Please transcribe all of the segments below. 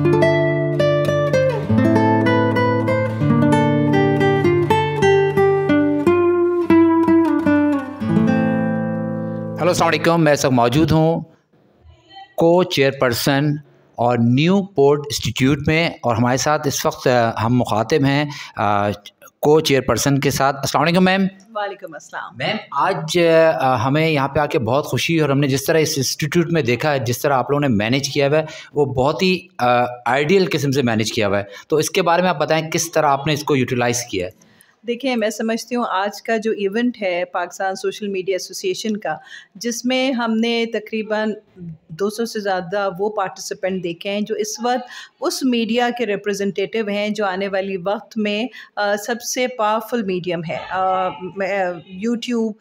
Hello सलामकुम मैं सब मौजूद हूँ को चेयरपर्सन और न्यू पोर्ट इंस्टीट्यूट में और हमारे साथ इस वक्त हम मुखातिब हैं को चेयरपर्सन के साथ अस्सलाम मैम वालेकुम अस्सलाम मैम आज हमें यहाँ पे आके बहुत खुशी और हमने जिस तरह इस इंस्टीट्यूट में देखा है जिस तरह आप लोगों ने मैनेज किया हुआ है वो बहुत ही आइडियल किस्म से मैनेज किया हुआ है तो इसके बारे में आप बताएं किस तरह आपने इसको यूटिलाइज़ किया है देखिए मैं समझती हूँ आज का जो इवेंट है पाकिस्तान सोशल मीडिया एसोसिएशन का जिसमें हमने तकरीबन 200 से ज़्यादा वो पार्टिसिपेंट देखे हैं जो इस वक्त उस मीडिया के रिप्रेजेंटेटिव हैं जो आने वाली वक्त में आ, सबसे पावरफुल मीडियम है यूट्यूब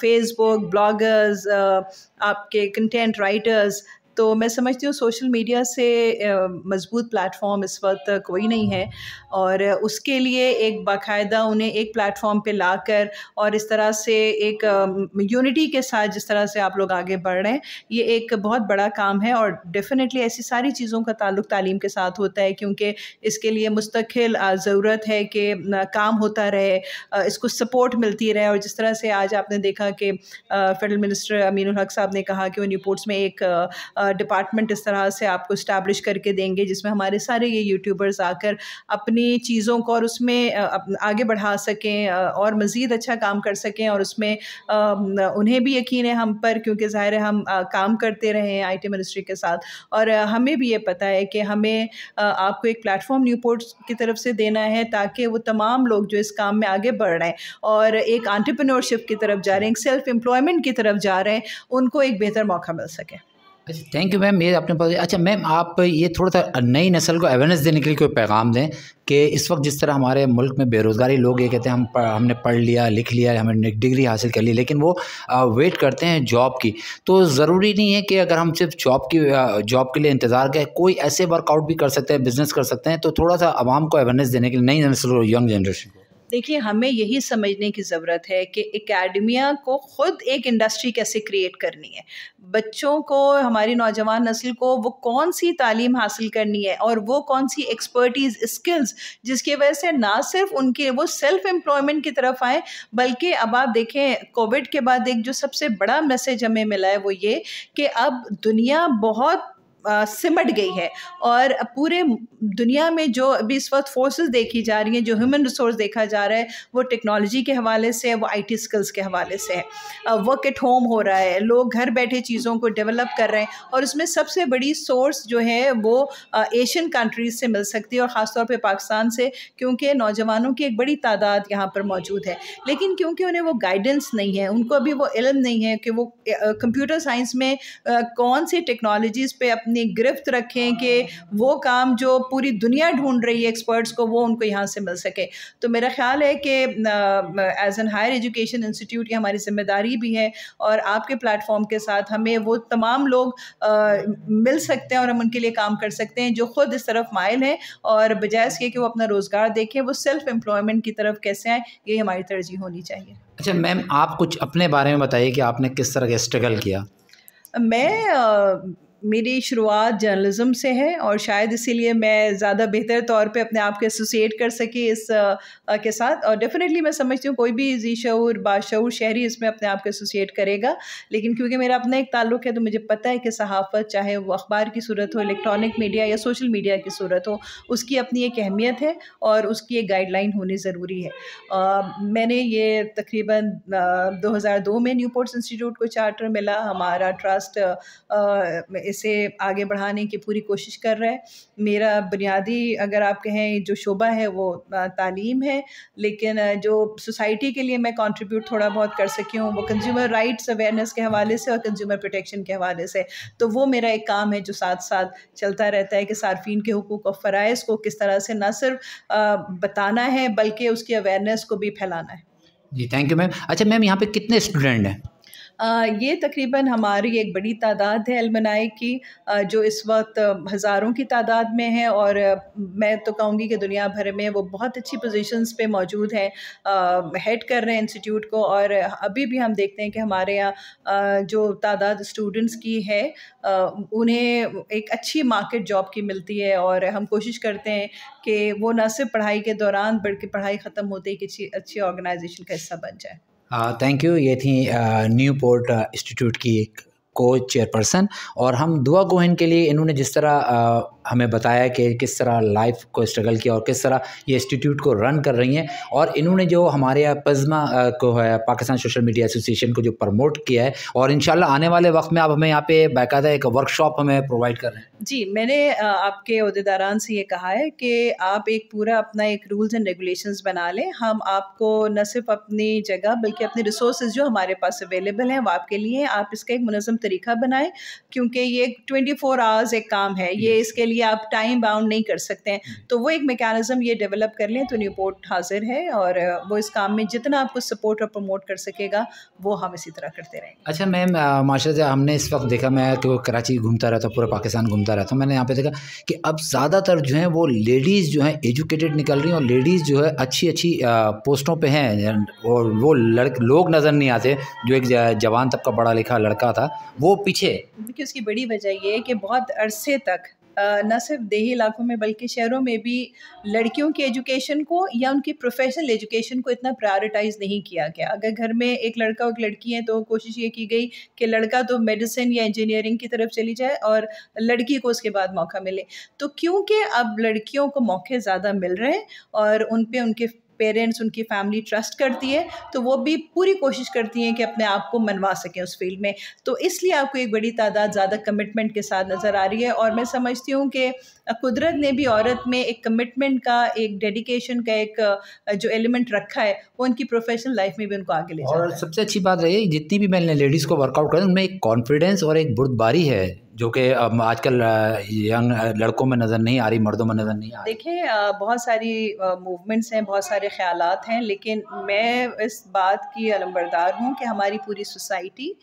फेसबुक ब्लॉगर्स आपके कंटेंट राइटर्स तो मैं समझती हूँ सोशल मीडिया से मजबूत प्लेटफॉर्म इस वक्त कोई नहीं है और उसके लिए एक बाकायदा उन्हें एक प्लेटफॉर्म पे लाकर और इस तरह से एक यूनिटी के साथ जिस तरह से आप लोग आगे बढ़ रहे हैं ये एक बहुत बड़ा काम है और डेफिनेटली ऐसी सारी चीज़ों का ताल्लुक तालीम के साथ होता है क्योंकि इसके लिए मुस्तकिल ज़रूरत है कि काम होता रहे इसको सपोर्ट मिलती रहे और जिस तरह से आज आपने देखा कि फेडरल मिनिस्टर अमीन हक साहब ने कहा कि उन रिपोर्ट्स में एक डिपार्टमेंट इस तरह से आपको इस्टेब्लिश करके देंगे जिसमें हमारे सारे ये यूट्यूबर्स आकर अपनी चीज़ों को और उसमें आगे बढ़ा सकें और मज़ीद अच्छा काम कर सकें और उसमें उन्हें भी यकीन है हम पर क्योंकि ज़ाहिर है हम काम करते रहे हैं आई मिनिस्ट्री के साथ और हमें भी ये पता है कि हमें आपको एक प्लेटफॉर्म न्यूपोर्ट की तरफ से देना है ताकि वो तमाम लोग जो इस काम में आगे बढ़ रहे हैं और एक आंट्रप्रनोरशिप की तरफ जा रहे हैं एक सेल्फ एम्प्लॉयमेंट की तरफ जा रहे हैं उनको एक बेहतर मौका मिल सके अच्छा थैंक यू मैम ये आपने पास अच्छा मैम आप ये थोड़ा सा नई नस्ल को अवेयरनेस देने के लिए कोई पैगाम दें कि इस वक्त जिस तरह हमारे मुल्क में बेरोज़गारी लोग ये कहते हैं हम पढ़, हमने पढ़ लिया लिख लिया हमने डिग्री हासिल कर ली लेकिन वो वेट करते हैं जॉब की तो ज़रूरी नहीं है कि अगर हम सिर्फ जॉब की जॉब के लिए इंतज़ार करें कोई ऐसे वर्कआउट भी कर सकते हैं बिज़नेस कर सकते हैं तो थोड़ा सा आवाम को अवेयरनेस देने के लिए नई नस्ल को यंग जनरेशन को देखिए हमें यही समझने की ज़रूरत है कि एकेडमिया को ख़ुद एक इंडस्ट्री कैसे क्रिएट करनी है बच्चों को हमारी नौजवान नस्ल को वो कौन सी तालीम हासिल करनी है और वो कौन सी एक्सपर्टीज़ स्किल्स जिसकी वजह से ना सिर्फ उनके वो सेल्फ एम्प्लॉयमेंट की तरफ आए बल्कि अब आप देखें कोविड के बाद एक जो सबसे बड़ा मैसेज हमें मिला है वो ये कि अब दुनिया बहुत सिमट गई है और पूरे दुनिया में जो अभी इस वक्त फोर्सेस देखी जा रही हैं जो ह्यूमन रिसोर्स देखा जा रहा है वो टेक्नोलॉजी के हवाले से है वो आईटी स्किल्स के हवाले से है वर्क एट होम हो रहा है लोग घर बैठे चीज़ों को डेवलप कर रहे हैं और उसमें सबसे बड़ी सोर्स जो है वो एशियन कंट्रीज से मिल सकती है और ख़ासतौर पर पाकिस्तान से क्योंकि नौजवानों की एक बड़ी तादाद यहाँ पर मौजूद है लेकिन क्योंकि उन्हें वो गाइडेंस नहीं है उनको अभी वो इलम नहीं है कि वो कंप्यूटर साइंस में कौन सी टेक्नोलॉजीज़ पर अपनी गिरफ्त रखें कि वो काम जो पूरी दुनिया ढूंढ रही है एक्सपर्ट्स को वो उनको यहाँ से मिल सके तो मेरा ख्याल है कि as an higher education institute ये हमारी जिम्मेदारी भी है और आपके प्लेटफॉर्म के साथ हमें वो तमाम लोग आ, मिल सकते हैं और हम उनके लिए काम कर सकते हैं जो खुद इस तरफ मायल हैं और बजाय इसके कि वो अपना रोज़गार देखें वो सेल्फ एम्प्लॉयमेंट की तरफ कैसे आए ये हमारी तरजीह होनी चाहिए अच्छा मैम आप कुछ अपने बारे में बताइए कि आपने किस तरह का स्ट्रगल किया मैं आ, मेरी शुरुआत जर्नलिज्म से है और शायद इसीलिए मैं ज़्यादा बेहतर तौर पे अपने आप को एसोसिएट कर सके इस आ, के साथ और डेफिनेटली मैं समझती हूँ कोई भी जी शूर बाशूर शहरी इसमें अपने आप को एसोसिएट करेगा लेकिन क्योंकि मेरा अपना एक ताल्लुक है तो मुझे पता है कि सहाफ़त चाहे वो अखबार की सूरत हो इलेक्ट्रॉनिक मीडिया या सोशल मीडिया की सूरत हो उसकी अपनी एक अहमियत है और उसकी एक गाइडलाइन होनी ज़रूरी है आ, मैंने ये तकरीबन दो में न्यू पोर्ट्स इंस्टीट्यूट को चार्टर मिला हमारा ट्रस्ट इसे आगे बढ़ाने की पूरी कोशिश कर रहा है मेरा बुनियादी अगर आप कहें जो शोबा है वो तालीम है लेकिन जो सोसाइटी के लिए मैं कंट्रीब्यूट थोड़ा बहुत कर सकी हूँ वो कंज्यूमर राइट्स अवेयरनेस के हवाले से और कंज्यूमर प्रोटेक्शन के हवाले से तो वो मेरा एक काम है जो साथ साथ चलता रहता है कि सार्फिन के हकूक़ और फ़रज़ को किस तरह से ना सिर्फ बताना है बल्कि उसकी अवेयरनेस को भी फैलाना है जी थैंक यू मैम अच्छा मैम यहाँ पे कितने स्टूडेंट हैं ये तकरीबन हमारी एक बड़ी तादाद है अलमनाए की जो इस वक्त हज़ारों की तादाद में है और मैं तो कहूँगी कि दुनिया भर में वो बहुत अच्छी पोजीशंस पे मौजूद हैं हेड कर रहे हैं इंस्टीट्यूट को और अभी भी हम देखते हैं कि हमारे यहाँ जो तादाद स्टूडेंट्स की है उन्हें एक अच्छी मार्केट जॉब की मिलती है और हम कोशिश करते हैं कि वो न सिर्फ पढ़ाई के दौरान बल्कि पढ़ाई ख़त्म होते ही किसी अच्छी ऑर्गेनाइजेशन का हिस्सा बन जाए थैंक uh, यू ये थी न्यू पोर्ट इंस्टीट्यूट की एक को चेयरपर्सन और हम दुआ गोहन के लिए इन्होंने जिस तरह uh, हमें बताया कि किस तरह लाइफ को स्ट्रगल किया और किस तरह ये इंस्टीट्यूट को रन कर रही हैं और इन्होंने जो हमारे यहाँ पज़मा को है पाकिस्तान सोशल मीडिया एसोसिएशन को जो प्रमोट किया है और इन आने वाले वक्त में आप हमें यहाँ पे बायदा एक वर्कशॉप हमें प्रोवाइड कर रहे हैं जी मैंने आपके अहदेदारान से ये कहा है कि आप एक पूरा अपना एक रूल्स एंड रेगुलेशन बना लें हम आपको न सिर्फ अपनी जगह बल्कि अपने रिसोर्स जो हमारे पास अवेलेबल हैं वो आपके लिए आप इसका एक मुनम तरीका बनाएं क्योंकि ये ट्वेंटी फोर आवर्स एक काम है ये इसके लिए ये आप टाइम बाउंड नहीं कर सकते हैं हम्म। तो वो एक मेकानिज़म ये डेवलप कर लें तो न्यूपोर्ट हाजिर है और वो इस काम में जितना आपको सपोर्ट और प्रमोट कर सकेगा वो हम इसी तरह करते रहेंगे अच्छा मैम माशा हमने इस वक्त देखा मैं तो कराची घूमता रहता पूरा पाकिस्तान घूमता रहता मैंने यहाँ पे देखा कि अब ज़्यादातर जो है वो लेडीज़ जो है एजुकेटेड निकल रही हैं और लेडीज़ जो है अच्छी अच्छी पोस्टों पर हैं और वो लड़के लोग नज़र नहीं आते जो एक जवान तबका पढ़ा लिखा लड़का था वो पीछे उसकी बड़ी वजह ये है कि बहुत अरसे तक न सिर्फ देही इलाकों में बल्कि शहरों में भी लड़कियों की एजुकेशन को या उनकी प्रोफेशनल एजुकेशन को इतना प्रायोरिटाइज नहीं किया गया अगर घर में एक लड़का और एक लड़की है तो कोशिश ये की गई कि लड़का तो मेडिसिन या इंजीनियरिंग की तरफ चली जाए और लड़की को उसके बाद मौका मिले तो क्योंकि अब लड़कियों को मौके ज़्यादा मिल रहे हैं और उन पर उनके पेरेंट्स उनकी फैमिली ट्रस्ट करती है तो वो भी पूरी कोशिश करती हैं कि अपने आप को मनवा सकें उस फील्ड में तो इसलिए आपको एक बड़ी तादाद ज़्यादा कमिटमेंट के साथ नज़र आ रही है और मैं समझती हूँ कि कुदरत ने भी औरत में एक कमिटमेंट का एक डेडिकेशन का एक जो एलिमेंट रखा है वो उनकी प्रोफेशनल लाइफ में भी उनको आगे ले और सबसे अच्छी बात रही जितनी भी मैंने लेडीज़ को वर्कआउट करें उनमें एक कॉन्फिडेंस और एक बुर्दबारी है जो कि आजकल यंग लड़कों में नज़र नहीं आ रही मर्दों में नज़र नहीं आ रही देखिए बहुत सारी मूवमेंट्स हैं बहुत सारे ख्याल हैं लेकिन मैं इस बात की अलमबरदार हूँ कि हमारी पूरी सोसाइटी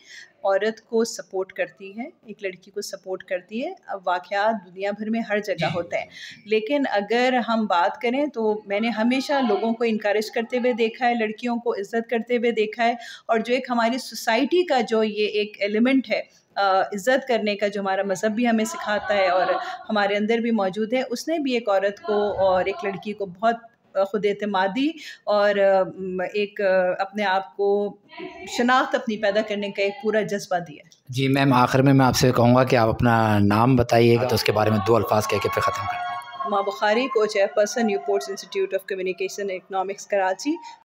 औरत को सपोर्ट करती है एक लड़की को सपोर्ट करती है अब वाक़ दुनिया भर में हर जगह होता है लेकिन अगर हम बात करें तो मैंने हमेशा लोगों को इनक्रेज करते हुए देखा है लड़कियों को इज़्ज़त करते हुए देखा है और जो एक हमारी सोसाइटी का जो ये एक एलिमेंट है इज़्ज़त करने का जो हमारा मज़हब भी हमें सिखाता है और हमारे अंदर भी मौजूद है उसने भी एक औरत को और एक लड़की को बहुत ख़ुद अतमादी और एक अपने आप को शनाख्त अपनी पैदा करने का एक पूरा जज्बा दिया जी मैम आखिर में मैं आपसे कहूँगा कि आप अपना नाम बताइएगा तो उसके बारे में दो अल्फाज कह के फिर ख़त्म करें माँ बुखारी को chairperson new ports institute of communication economics Karachi